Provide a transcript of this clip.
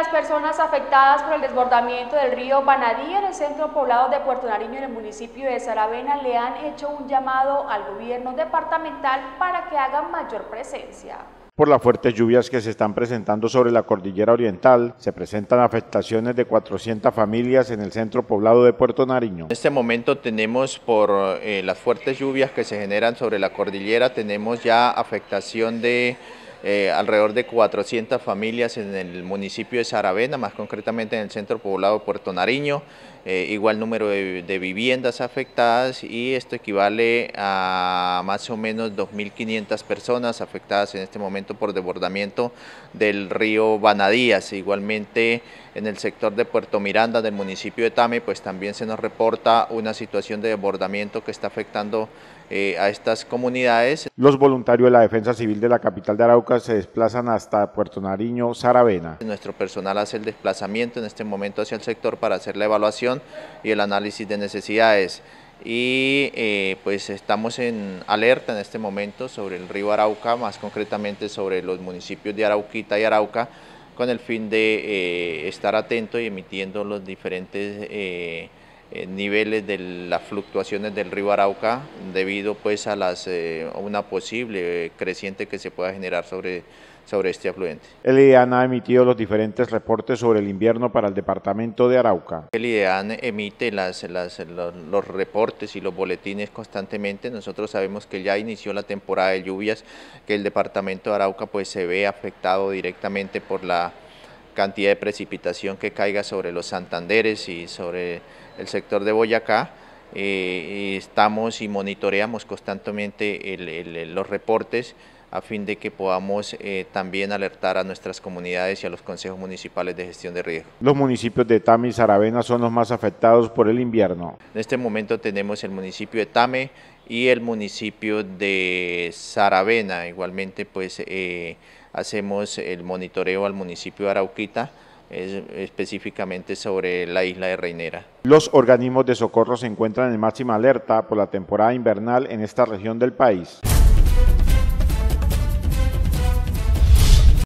las personas afectadas por el desbordamiento del río Banadí en el centro poblado de Puerto Nariño en el municipio de Saravena le han hecho un llamado al gobierno departamental para que hagan mayor presencia. Por las fuertes lluvias que se están presentando sobre la cordillera oriental, se presentan afectaciones de 400 familias en el centro poblado de Puerto Nariño. En este momento tenemos por eh, las fuertes lluvias que se generan sobre la cordillera, tenemos ya afectación de eh, alrededor de 400 familias en el municipio de Saravena, más concretamente en el centro poblado de Puerto Nariño, eh, igual número de, viviendas afectadas y esto equivale a más o menos 2.500 personas afectadas en este momento por desbordamiento del río Banadías. Igualmente en el sector de Puerto Miranda del municipio de Tame, pues también se nos reporta una situación de desbordamiento que está afectando eh, a estas comunidades. Los voluntarios de la Defensa Civil de la capital de Arauca se desplazan hasta Puerto Nariño, Saravena. Nuestro personal hace el desplazamiento en este momento hacia el sector para hacer la evaluación y el análisis de necesidades. Y eh, pues estamos en alerta en este momento sobre el río Arauca, más concretamente sobre los municipios de Arauquita y Arauca, con el fin de eh, estar atento y emitiendo los diferentes... Eh, eh, niveles de las fluctuaciones del río Arauca debido pues a las eh, una posible creciente que se pueda generar sobre sobre este afluente. El IDEAN ha emitido los diferentes reportes sobre el invierno para el departamento de Arauca. El IDEAN emite las, los, los, reportes y los boletines constantemente. Nosotros sabemos que ya inició la temporada de lluvias, que el departamento de Arauca pues se ve afectado directamente por la cantidad de precipitación que caiga sobre los Santanderes y sobre el sector de Boyacá. Eh, estamos y monitoreamos constantemente los reportes a fin de que podamos eh, también alertar a nuestras comunidades y a los consejos municipales de gestión de riesgo. Los municipios de Tame y Saravena son los más afectados por el invierno. En este momento tenemos el municipio de Tame y el municipio de Saravena. Igualmente pues eh, hacemos el monitoreo al municipio de Arauquita específicamente sobre la isla de Reinera. Los organismos de socorro se encuentran en máxima alerta por la temporada invernal en esta región del país.